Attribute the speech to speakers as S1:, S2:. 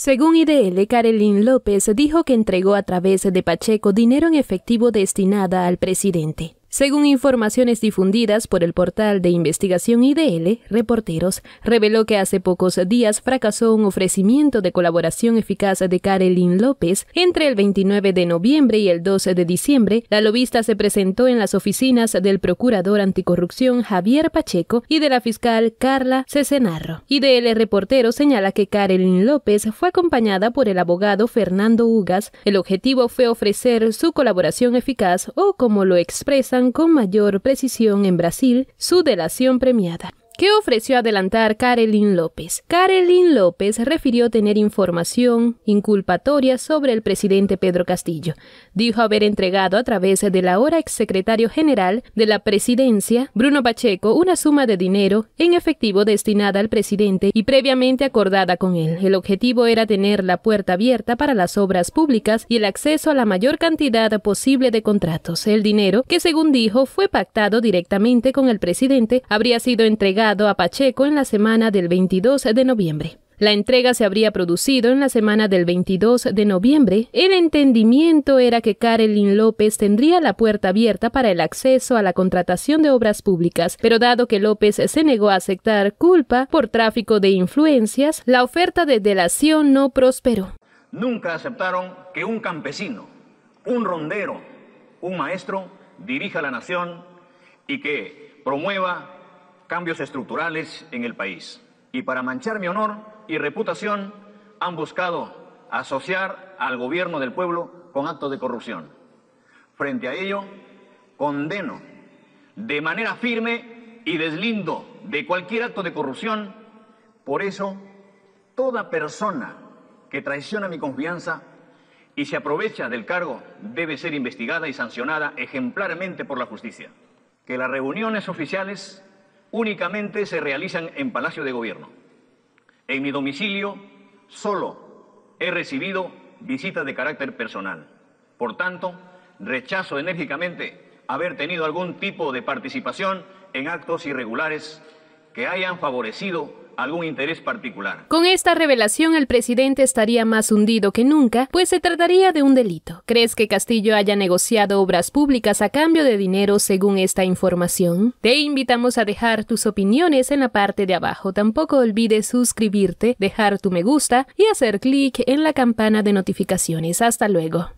S1: Según IDL, Karelin López dijo que entregó a través de Pacheco dinero en efectivo destinada al presidente. Según informaciones difundidas por el portal de investigación IDL, Reporteros reveló que hace pocos días fracasó un ofrecimiento de colaboración eficaz de Karelin López. Entre el 29 de noviembre y el 12 de diciembre, la lobista se presentó en las oficinas del procurador anticorrupción Javier Pacheco y de la fiscal Carla Cesenarro. IDL Reporteros señala que Karelin López fue acompañada por el abogado Fernando Ugas. El objetivo fue ofrecer su colaboración eficaz o, como lo expresan, con mayor precisión en Brasil su delación premiada. ¿Qué ofreció adelantar Carolyn López. Carolyn López refirió tener información inculpatoria sobre el presidente Pedro Castillo. Dijo haber entregado a través de del ahora exsecretario general de la presidencia, Bruno Pacheco, una suma de dinero en efectivo destinada al presidente y previamente acordada con él. El objetivo era tener la puerta abierta para las obras públicas y el acceso a la mayor cantidad posible de contratos. El dinero, que según dijo fue pactado directamente con el presidente, habría sido entregado a Pacheco en la semana del 22 de noviembre. La entrega se habría producido en la semana del 22 de noviembre. El entendimiento era que Karelin López tendría la puerta abierta para el acceso a la contratación de obras públicas, pero dado que López se negó a aceptar culpa por tráfico de influencias, la oferta de delación no prosperó.
S2: Nunca aceptaron que un campesino, un rondero, un maestro dirija la nación y que promueva cambios estructurales en el país. Y para manchar mi honor y reputación, han buscado asociar al gobierno del pueblo con actos de corrupción. Frente a ello, condeno de manera firme y deslindo de cualquier acto de corrupción. Por eso, toda persona que traiciona mi confianza y se aprovecha del cargo debe ser investigada y sancionada ejemplarmente por la justicia. Que las reuniones oficiales únicamente se realizan en Palacio de Gobierno. En mi domicilio solo he recibido visitas de carácter personal. Por tanto, rechazo enérgicamente haber tenido algún tipo de participación en actos irregulares que hayan favorecido algún interés particular.
S1: Con esta revelación el presidente estaría más hundido que nunca, pues se trataría de un delito. ¿Crees que Castillo haya negociado obras públicas a cambio de dinero según esta información? Te invitamos a dejar tus opiniones en la parte de abajo. Tampoco olvides suscribirte, dejar tu me gusta y hacer clic en la campana de notificaciones. Hasta luego.